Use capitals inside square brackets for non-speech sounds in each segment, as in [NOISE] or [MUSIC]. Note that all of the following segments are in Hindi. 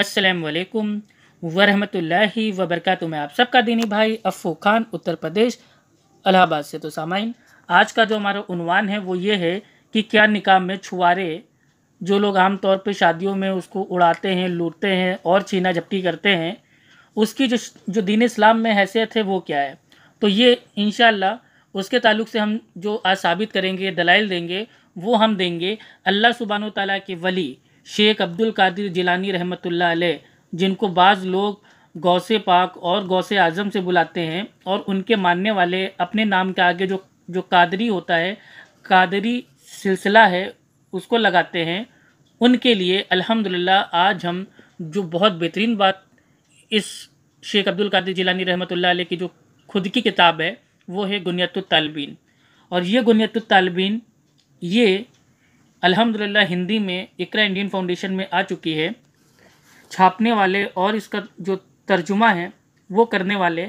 असलकुम वरहमतुल्लाहि वबरक मैं आप सबका दीनी भाई अफ़ू खान उत्तर प्रदेश अलाहाबाद से तो सामाइन आज का जो हमारा उनवान है वो ये है कि क्या निकाह में छुआरे जो लोग आमतौर पर शादियों में उसको उड़ाते हैं लूटते हैं और छीना झपटी करते हैं उसकी जो जो दीन इस्लाम में हैसियत है वो क्या है तो ये इन उसके ताल्लुक से हम जो आज साबित करेंगे दलाइल देंगे वो हम देंगे अल्लाह सुबहान ताली के वली शेख अब्दुल कादिर जिलानी रहमत जिनको बाज़ लोग गौसे पाक और गौसे आज़म से बुलाते हैं और उनके मानने वाले अपने नाम के आगे जो जो कादरी होता है कादरी सिलसिला है उसको लगाते हैं उनके लिए अल्हम्दुलिल्लाह आज हम जो बहुत बेहतरीन बात इस शेख अब्दुल कादिर जिलानी रहमत ला की जो खुद की किताब है वो है गुनियत तालबीन और ये गुनियत तालबीन ये अल्हम्दुलिल्लाह हिंदी में इकरा इंडियन फाउंडेशन में आ चुकी है छापने वाले और इसका जो तर्जुमा है वो करने वाले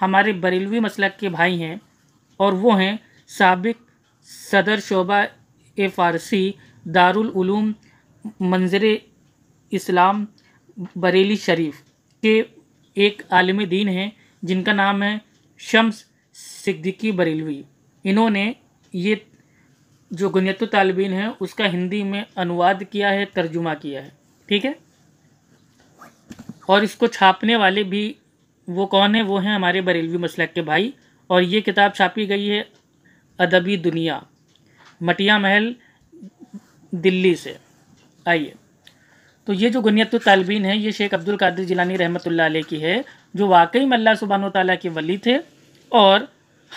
हमारे बरेलवी मसलक के भाई हैं और वो हैं सबक सदर शोबा ए फ़ारसी दारुलूम मंजर इस्लाम बरेली शरीफ के एक आलम दीन हैं जिनका नाम है शम्स सिद्दीकी बरेलवी इन्होंने ये जो गुनीत तालबीन है उसका हिंदी में अनुवाद किया है तर्जुमा किया है ठीक है और इसको छापने वाले भी वो कौन है वो हैं हमारे बरेलवी मसलक के भाई और ये किताब छापी गई है अदबी दुनिया मटिया महल दिल्ली से आइए तो ये जो गुनीत तालबीन है ये शेख अब्दुल कादिर जिलानी रहमत की है जो वाकई में अल्लाह सुबहान तला के वली थे और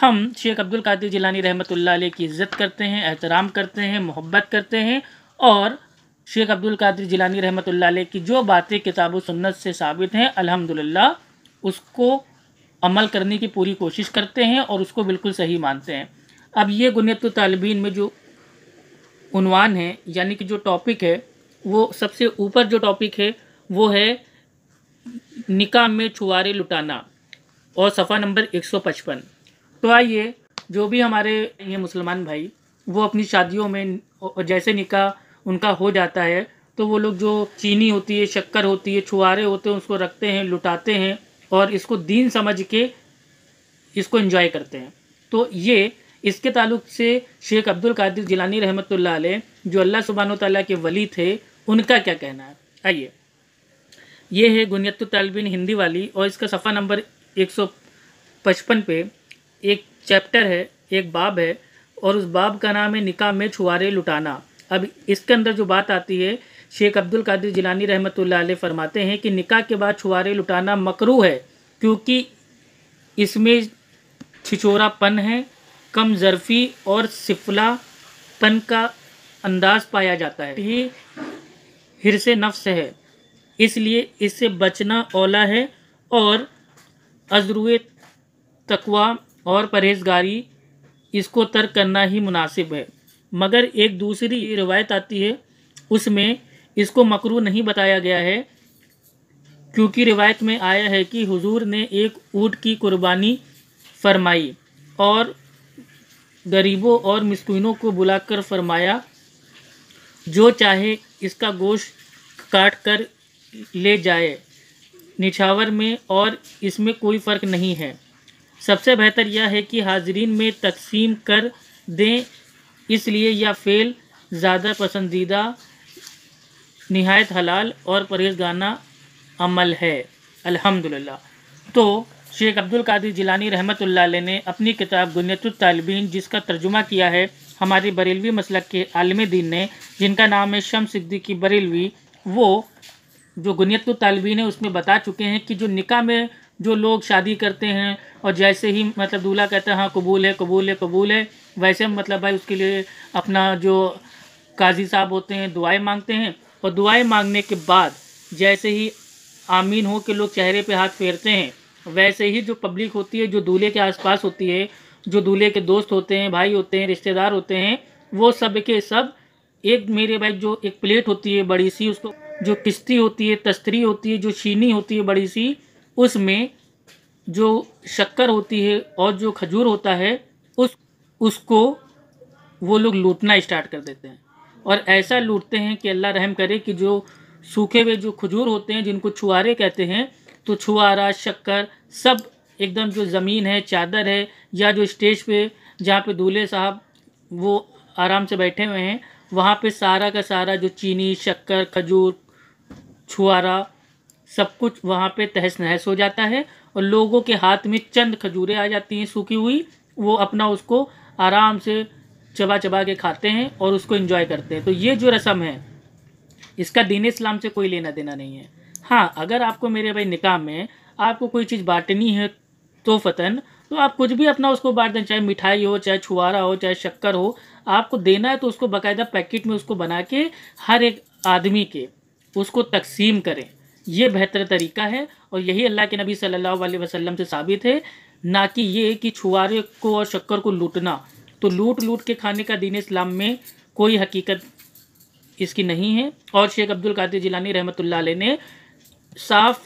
हम शेख अब्दुल कादिर जिलानी रहमत की इज़्ज़त करते हैं एहतराम करते हैं मोहब्बत करते हैं और शेख अब्दुल कादिर जिलानी रहमत की जो बातें किताब व सुन्नत से साबित हैं अल्हम्दुलिल्लाह उसको अमल करने की पूरी कोशिश करते हैं और उसको बिल्कुल सही मानते हैं अब ये गुनियत में जो उनवान है यानी कि जो टॉपिक है वो सबसे ऊपर जो टॉपिक है वो है निका में छुआरे लुटाना और सफ़ा नंबर एक सौ पचपन तो आइए जो भी हमारे ये मुसलमान भाई वो अपनी शादियों में जैसे निका उनका हो जाता है तो वो लोग जो चीनी होती है शक्कर होती है छुआरे होते हैं उसको रखते हैं लुटाते हैं और इसको दीन समझ के इसको इन्जॉय करते हैं तो ये इसके ताल्लुक से शेख अब्दुल कादिर जिलानी रहमत जो अल्लाह सुबहान तला के वली थे उनका क्या कहना है आइए ये है गुनियत तलबिन हिंदी वाली और इसका सफ़ा नंबर एक सौ पचपन पे एक चैप्टर है एक बाब है और उस बाब का नाम है निकाह में छुआरे लुटाना अब इसके अंदर जो बात आती है शेख अब्दुल कादिर जिलानी रहमत आल फरमाते हैं कि निकाह के बाद छुआरे लुटाना मकरू है क्योंकि इसमें छिछोरापन है कम जरफ़ी और सिफलापन का अंदाज पाया जाता है ये हिरसे नफ्स है इसलिए इससे बचना ओला है और अजरुए तकवा और परहेजगारी इसको तर्क करना ही मुनासिब है मगर एक दूसरी रिवायत आती है उसमें इसको मकरू नहीं बताया गया है क्योंकि रिवायत में आया है कि हुजूर ने एक ऊँट की कुर्बानी फरमाई और गरीबों और मिस्किनों को बुलाकर फरमाया जो चाहे इसका गोश्त काट कर ले जाए निछावर में और इसमें कोई फ़र्क नहीं है सबसे बेहतर यह है कि हाजरीन में तकसीम कर दें इसलिए यह फ़ेल ज़्यादा पसंदीदा नहायत हलाल और परहेजगाना अमल है अल्हम्दुलिल्लाह तो शेख अब्दुल कादिर जिलानी रहमत ने अपनी किताब दुनियतलबिन जिसका तर्जुमा किया है हमारे बरेलवी मसलक के आलम दीन ने जिनका नाम है शम सिद्दीकी बरेलवी वो जो गुनियत है उसमें बता चुके हैं कि जो निका में जो लोग शादी करते हैं और जैसे ही मतलब दूल्हा कहता है हाँ कबूल है कबूल है कबूल है वैसे मतलब भाई उसके लिए अपना जो काजी साहब होते हैं दुआएं मांगते हैं और दुआएं मांगने के बाद जैसे ही आमीन हो के लोग चेहरे पे हाथ फेरते हैं वैसे ही जो पब्लिक होती है जो दूल्हे के आसपास होती है जो दूल्हे के दोस्त होते हैं भाई होते हैं रिश्तेदार होते हैं वो सब के सब एक मेरे भाई जो एक प्लेट होती है बड़ी सी उसको जो किश्ती होती है तस्तरी होती है जो शीनी होती है बड़ी सी उसमें जो शक्कर होती है और जो खजूर होता है उस उसको वो लोग लूटना स्टार्ट कर देते हैं और ऐसा लूटते हैं कि अल्लाह रहम करे कि जो सूखे हुए जो खजूर होते हैं जिनको छुआरे कहते हैं तो छुआरा शक्कर सब एकदम जो ज़मीन है चादर है या जो स्टेज पे जहाँ पे दूल्हे साहब वो आराम से बैठे हुए हैं वहाँ पे सारा का सारा जो चीनी शक्कर खजूर छुआरा सब कुछ वहाँ पे तहस नहस हो जाता है और लोगों के हाथ में चंद खजूरें आ जाती हैं सूखी हुई वो अपना उसको आराम से चबा चबा के खाते हैं और उसको इन्जॉय करते हैं तो ये जो रस्म है इसका दीन इस्लाम से कोई लेना देना नहीं है हाँ अगर आपको मेरे भाई निकाह में आपको कोई चीज़ बांटनी है तो फतन तो आप कुछ भी अपना उसको बांट दें चाहे मिठाई हो चाहे छुआरा हो चाहे शक्कर हो आपको देना है तो उसको बाकायदा पैकेट में उसको बना के हर एक आदमी के उसको तकसीम करें ये बेहतर तरीका है और यही अल्लाह के नबी सल्लल्लाहु अलैहि वसल्लम से साबित है ना कि ये कि छुआरे को और शक्कर को लूटना तो लूट लूट के खाने का दीन इस्लाम में कोई हकीकत इसकी नहीं है और शेख अब्दुल कादिर जिलानी रहमत ने साफ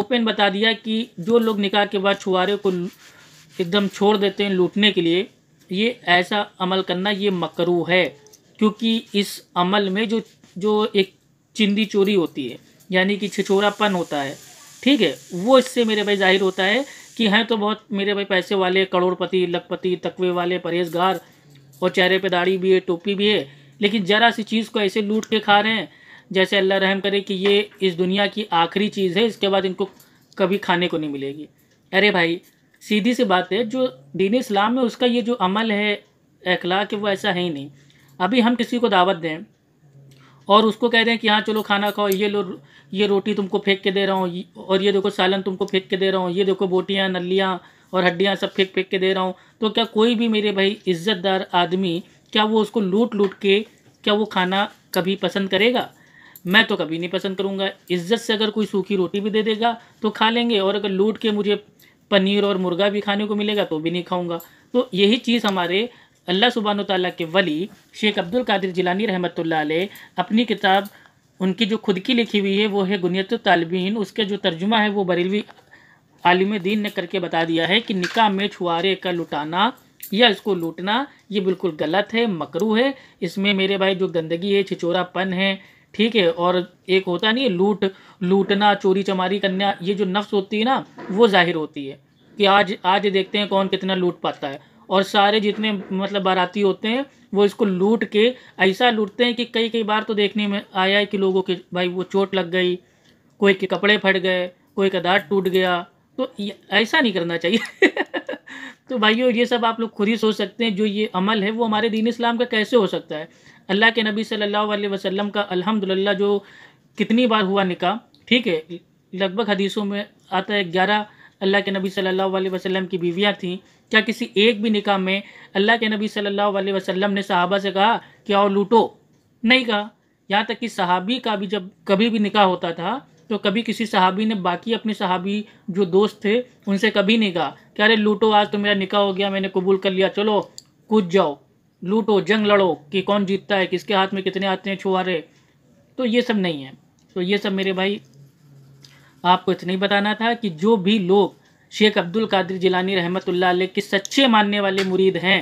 ओपन बता दिया कि जो लोग निकाह के बाद छुआरे को एकदम छोड़ देते हैं लूटने के लिए ये ऐसा अमल करना ये मकरू है क्योंकि इस अमल में जो जो एक चिंदी चोरी होती है यानी कि छिछोरापन होता है ठीक है वो इससे मेरे भाई जाहिर होता है कि हैं तो बहुत मेरे भाई पैसे वाले करोड़पति लखपति तकवे वाले परहेजगार और चेहरे पे दाढ़ी भी है टोपी भी है लेकिन ज़रा सी चीज़ को ऐसे लूट के खा रहे हैं जैसे अल्लाह रहम करे कि ये इस दुनिया की आखिरी चीज़ है इसके बाद इनको कभी खाने को नहीं मिलेगी अरे भाई सीधी सी बात है जो दीन इस्लाम में उसका ये जो अमल है अखलाक है वो ऐसा है ही नहीं अभी हम किसी को दावत दें और उसको कह रहे हैं कि हाँ चलो खाना खाओ ये लो ये रोटी तुमको फेंक के दे रहा हूँ और ये देखो सालन तुमको फेंक के दे रहा हूँ ये देखो बोटियाँ नलियाँ और हड्डियाँ सब फेंक फेंक के दे रहा हूँ तो क्या कोई भी मेरे भाई इज्जतदार आदमी क्या वो उसको लूट लूट के क्या वो खाना कभी पसंद करेगा मैं तो कभी नहीं पसंद करूँगा इज्जत से अगर कोई सूखी रोटी भी दे देगा तो खा लेंगे और अगर लूट के मुझे पनीर और मुर्गा भी खाने को मिलेगा तो भी नहीं खाऊँगा तो यही चीज़ हमारे अल्लाह सुबहान तला के वली शेख अब्दुल कादिर जिलानी रहमत अपनी किताब उनकी जो खुद की लिखी हुई है वो है गुनियत तालबीन उसके जो तर्जुमा है वो बरेलवी आलिम दीन ने करके बता दिया है कि निकाह में छुआरे का लुटाना या इसको लूटना ये बिल्कुल गलत है मकरू है इसमें मेरे भाई जो गंदगी है छिचोरापन है ठीक है और एक होता नहीं लूट लूटना चोरी चमारी करना ये जो नफ्स होती है ना वो जाहिर होती है कि आज आज देखते हैं कौन कितना लूट पाता है और सारे जितने मतलब बाराती होते हैं वो इसको लूट के ऐसा लूटते हैं कि कई कई बार तो देखने में आया है कि लोगों के भाई वो चोट लग गई कोई के कपड़े फट गए कोई का दाँत टूट गया तो ऐसा नहीं करना चाहिए [LAUGHS] तो भाइयों ये सब आप लोग खुद ही सोच सकते हैं जो ये अमल है वो हमारे दीन इस्लाम का कैसे हो सकता है अल्लाह के नबी सल्लल्लाहु अलैहि वसल्लम का अल्हम्दुलिल्लाह जो कितनी बार हुआ निकाह ठीक है लगभग हदीसों में आता है ग्यारह अल्लाह के नबी सल्लल्लाहु अलैहि वसल्लम की बीवियाँ थीं क्या किसी एक भी निकाह में अल्लाह के नबी सल्लल्लाहु अलैहि वसल्लम ने सहाबा से कहा कि आओ लूटो नहीं कहा यहाँ तक कि सहाबी का भी जब कभी भी निकाह होता था तो कभी किसी सहाबी ने बाकी अपने सहाबी जो दोस्त थे उनसे कभी नहीं कहा कि अरे लूटो आज तो मेरा निका हो गया मैंने कबूल कर लिया चलो कूद जाओ लूटो जंग लड़ो कि कौन जीतता है किसके हाथ में कितने आते हैं छुआ रहे तो ये सब नहीं है तो ये सब मेरे भाई आपको इतना ही बताना था कि जो भी लोग शेख अब्दुल कादिर जिलानी रहमत के सच्चे मानने वाले मुरीद हैं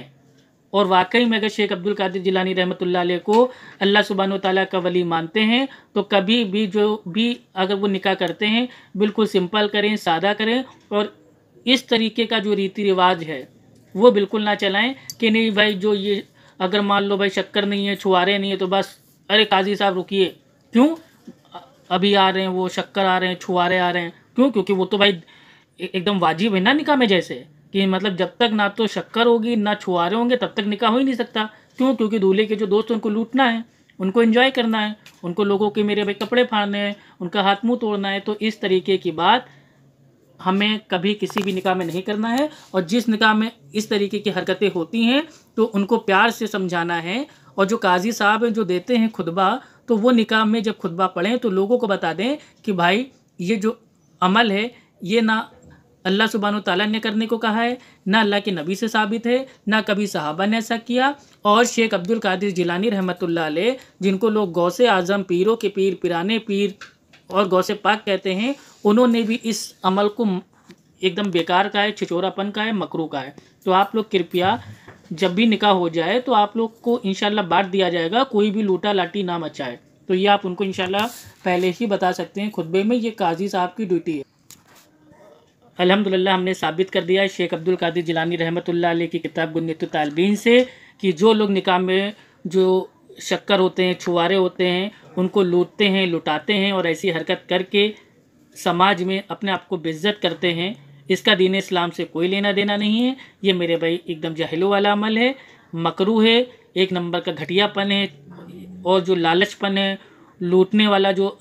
और वाकई में अगर शेख अब्दुल कादिर जिलानी रहमत को अल्लाह सुबहान ताली का वली मानते हैं तो कभी भी जो भी अगर वो निकाह करते हैं बिल्कुल सिंपल करें सादा करें और इस तरीके का जो रीति रिवाज है वो बिल्कुल ना चलाएँ कि नहीं भाई जो ये अगर मान लो भाई शक्कर नहीं है छुआरे नहीं है तो बस अरे काजी साहब रुकिए क्यों अभी आ रहे हैं वो शक्कर आ रहे हैं छुआरे आ रहे हैं क्यों क्योंकि वो तो भाई एकदम वाजिब है ना निकाह में जैसे कि मतलब जब तक ना तो शक्कर होगी ना छुआरे होंगे तब तक निकाह हो ही नहीं सकता क्यों क्योंकि दूल्हे के जो दोस्त उनको लूटना है उनको इन्जॉय करना है उनको लोगों के मेरे भाई कपड़े फाड़ने हैं उनका हाथ मुँह तोड़ना है तो इस तरीके की बात हमें कभी किसी भी निकाह में नहीं करना है और जिस निकाह में इस तरीके की हरकतें होती हैं तो उनको प्यार से समझाना है और जो काजी साहब हैं जो देते हैं खुतबा तो वो निकाह में जब खुतबा पढ़ें तो लोगों को बता दें कि भाई ये जो अमल है ये ना अल्लाह सुबहान तला ने करने को कहा है ना अल्लाह के नबी से साबित है ना कभी सहाबा ने ऐसा किया और शेख अब्दुल कादिर जिलानी रहमत जिनको लोग गौसे आज़म पीरों के पीर पिराने पीर और गौसे पाक कहते हैं उन्होंने भी इस अमल को एकदम बेकार का है छिचोरापन का है मकरू का है तो आप लोग कृपया जब भी निकाह हो जाए तो आप लोग को इनशाला बांट दिया जाएगा कोई भी लूटा लाटी ना मचाए तो ये आप उनको इनशाला पहले ही बता सकते हैं खुतबे में ये काजी साहब की ड्यूटी है अलहमदिल्ला हमने साबित कर दिया है शेख अब्दुल कादिर जिलानी रहमत लाई की किताब गुनीत तालबीन से कि जो लोग निकाह में जो शक्कर होते हैं छुआरे होते हैं उनको लूटते हैं लुटाते हैं और ऐसी हरकत करके समाज में अपने आप को बेज़त करते हैं इसका दीन इस्लाम से कोई लेना देना नहीं है ये मेरे भाई एकदम जहलो वाला अमल है मकरू है एक नंबर का घटियापन है और जो लालचपन है लूटने वाला जो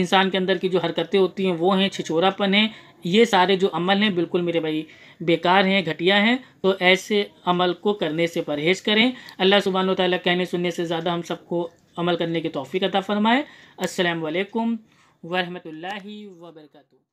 इंसान के अंदर की जो हरकतें होती हैं वो हैं छिछोरापन है ये सारे जो अमल हैं बिल्कुल मेरे भाई बेकार हैं घटिया हैं तो ऐसे अमल को करने से परहेज करें अल्लाह सुबहान ताली कहने सुनने से ज़्यादा हम सबको अमल करने की तोफ़ी अता फ़रमाएँ असलकम वरहमल वर्का